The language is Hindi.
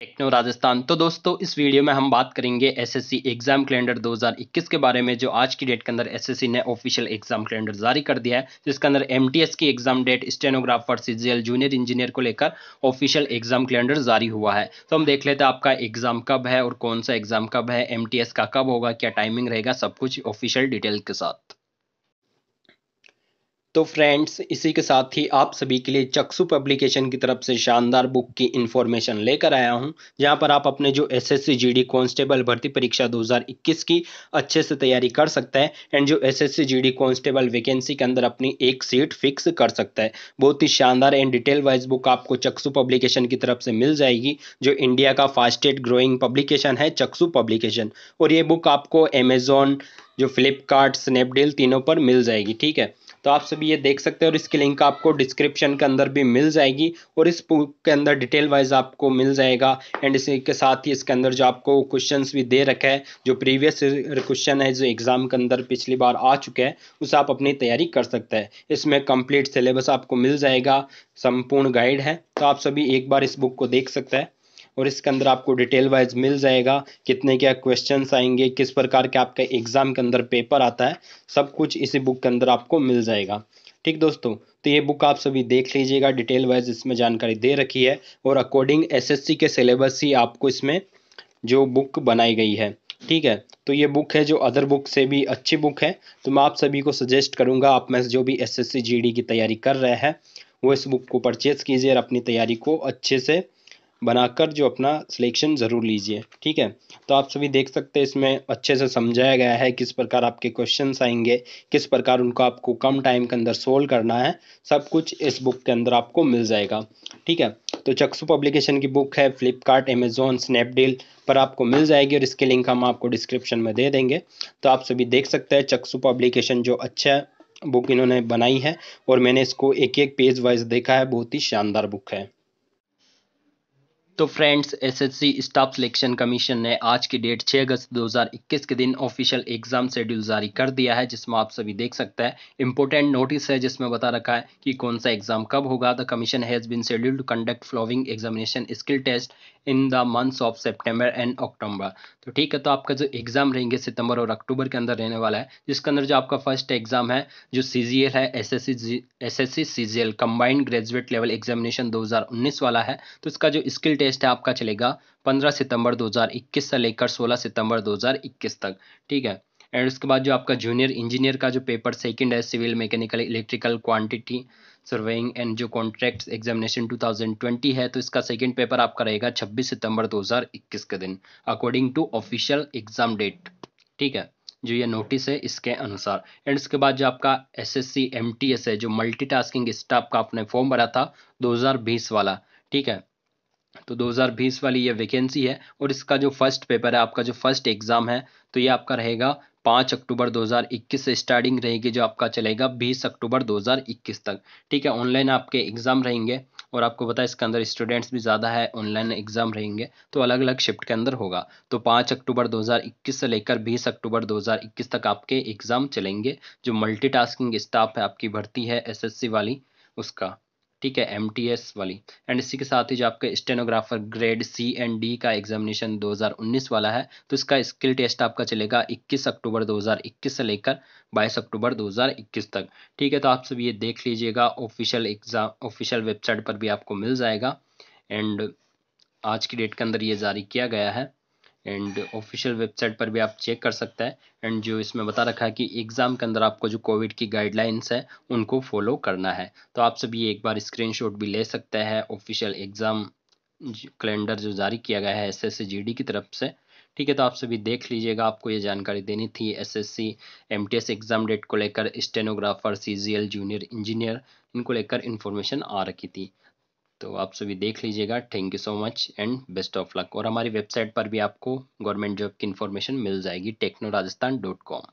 टेक्नो राजस्थान तो दोस्तों इस वीडियो में हम बात करेंगे एसएससी एग्जाम कैलेंडर 2021 के बारे में जो आज की डेट के अंदर एसएससी ने ऑफिशियल एग्जाम कैलेंडर जारी कर दिया है जिसके अंदर एमटीएस की exam date stenographer CGL junior engineer को लेकर ऑफिशियल एग्जाम कैलेंडर जारी हुआ है तो हम देख लेते हैं आपका एग्जाम कब है और कौन सा एग्जाम कब है एम का कब होगा क्या टाइमिंग रहेगा सब कुछ ऑफिशियल डिटेल के साथ तो फ्रेंड्स इसी के साथ ही आप सभी के लिए चक्षु पब्लिकेशन की तरफ से शानदार बुक की इन्फॉर्मेशन लेकर आया हूं जहां पर आप अपने जो एसएससी जीडी कांस्टेबल भर्ती परीक्षा 2021 की अच्छे से तैयारी कर सकते हैं एंड जो एसएससी जीडी कांस्टेबल वैकेंसी के अंदर अपनी एक सीट फिक्स कर सकता है बहुत ही शानदार एंड डिटेल वाइज बुक आपको चक्षु पब्लिकेशन की तरफ से मिल जाएगी जो इंडिया का फास्टेस्ट ग्रोइंग पब्लिकेशन है चक्षु पब्लिकेशन और ये बुक आपको अमेजोन जो फ्लिपकार्ट स्नैपडील तीनों पर मिल जाएगी ठीक है तो आप सभी ये देख सकते हैं और इसकी लिंक आपको डिस्क्रिप्शन के अंदर भी मिल जाएगी और इस बुक के अंदर डिटेल वाइज आपको मिल जाएगा एंड इसके साथ ही इसके अंदर जो आपको क्वेश्चन भी दे रखा है जो प्रीवियस क्वेश्चन है जो एग्ज़ाम के अंदर पिछली बार आ चुके हैं उसे आप अपनी तैयारी कर सकते हैं इसमें कंप्लीट सिलेबस आपको मिल जाएगा संपूर्ण गाइड है तो आप सभी एक बार इस बुक को देख सकते हैं और इसके अंदर आपको डिटेल वाइज मिल जाएगा कितने क्या क्वेश्चन आएंगे किस प्रकार के आपके एग्ज़ाम के अंदर पेपर आता है सब कुछ इसी बुक के अंदर आपको मिल जाएगा ठीक दोस्तों तो ये बुक आप सभी देख लीजिएगा डिटेल वाइज इसमें जानकारी दे रखी है और अकॉर्डिंग एसएससी के सिलेबस ही आपको इसमें जो बुक बनाई गई है ठीक है तो ये बुक है जो अदर बुक से भी अच्छी बुक है तो मैं आप सभी को सजेस्ट करूंगा आप में जो भी एसएससी जीडी की तैयारी कर रहे हैं वो इस बुक को परचेज़ कीजिए और अपनी तैयारी को अच्छे से बनाकर जो अपना सिलेक्शन ज़रूर लीजिए ठीक है तो आप सभी देख सकते हैं इसमें अच्छे से समझाया गया है किस प्रकार आपके क्वेश्चन आएंगे किस प्रकार उनको आपको कम टाइम के अंदर सोल्व करना है सब कुछ इस बुक के अंदर आपको मिल जाएगा ठीक है तो चक्सू पब्लिकेशन की बुक है फ्लिपकार्ट अमेजोन स्नैपडील पर आपको मिल जाएगी और इसके लिंक हम आपको डिस्क्रिप्शन में दे देंगे तो आप सभी देख सकते हैं चक्सु पब्लिकेशन जो अच्छा बुक इन्होंने बनाई है और मैंने इसको एक एक पेज वाइज देखा है बहुत ही शानदार बुक है तो friends SSC staff selection commission ने आज की डेट 6 अगस्त 2021 के दिन ऑफिशियल एग्जाम शेड्यूल जारी कर दिया है जिसमें आप सभी देख सकते हैं इंपॉर्टेंट नोटिस है जिसमें बता रखा है कि कौन सा एग्जाम कब होगा the commission has been scheduled to conduct following examination skill test in the months of September and October तो ठीक है तो आपका जो एग्जाम रहेंगे सितंबर और अक्टूबर के अंदर रहने वाला है जिसके अंदर जो आपका फर्स्ट एग्जाम है जो सी है S S C S S C C G L combined graduate level examination दो वाला है तो इसका जो स्किल टेस्ट टेस्ट है आपका चलेगा 15 सितंबर 2021 से लेकर 16 सितंबर 2021 तक ठीक है एंड उसके बाद जो आपका जूनियर इंजीनियर का जो पेपर सेकंड है civil mechanical electrical quantity surveying and जो कॉन्ट्रैक्ट एग्जामिनेशन 2020 है तो इसका सेकंड पेपर आपका रहेगा 26 सितंबर 2021 के दिन according to official exam date ठीक है जो ये नोटिस है इसके अनुसार एंड इसके बाद जो आपका S S C M T S है जो मल्टीटास्किंग स्टाफ का आपने फॉर्म भरा था 2020 वाला ठीक है तो 2020 वाली ये वैकेंसी है और इसका जो फर्स्ट पेपर है आपका जो फर्स्ट एग्ज़ाम है तो ये आपका रहेगा 5 अक्टूबर 2021 से स्टार्टिंग रहेगी जो आपका चलेगा 20 अक्टूबर 2021 तक ठीक है ऑनलाइन आपके एग्ज़ाम रहेंगे और आपको पता है इसके अंदर स्टूडेंट्स भी ज़्यादा है ऑनलाइन एग्ज़ाम रहेंगे तो अलग अलग शिफ्ट के अंदर होगा तो पाँच अक्टूबर 2021 से लेकर 20 अक्टूबर 2021 तक आपके एग्ज़ाम चलेंगे जो मल्टीटास्किंग स्टाफ है आपकी भर्ती है एसएससी वाली उसका ठीक है एम वाली एंड इसी के साथ ही जो आपका stenographer grade C and D का एग्जामिनेशन 2019 वाला है तो इसका स्किल टेस्ट आपका चलेगा 21 अक्टूबर 2021 से लेकर 22 अक्टूबर 2021 तक ठीक है तो आप सब ये देख लीजिएगा ऑफिशियल एग्जाम ऑफिशियल वेबसाइट पर भी आपको मिल जाएगा एंड आज की डेट के अंदर ये जारी किया गया है एंड ऑफिशियल वेबसाइट पर भी आप चेक कर सकते हैं एंड जो इसमें बता रखा है कि एग्ज़ाम के अंदर आपको जो कोविड की गाइडलाइंस है उनको फॉलो करना है तो आप सभी एक बार स्क्रीनशॉट भी ले सकते हैं ऑफिशियल एग्ज़ाम कैलेंडर जो जारी किया गया है एस एस की तरफ से ठीक है तो आप सभी देख लीजिएगा आपको ये जानकारी देनी थी एसएससी एमटीएस एग्ज़ाम डेट को लेकर स्टेनोग्राफर सीजीएल जूनियर इंजीनियर इनको लेकर इन्फॉर्मेशन आ रखी थी तो आप सभी देख लीजिएगा thank you so much and best of luck और हमारी वेबसाइट पर भी आपको गवर्नमेंट जॉब की इन्फॉर्मेशन मिल जाएगी टेक्नो राजस्थान डॉट कॉम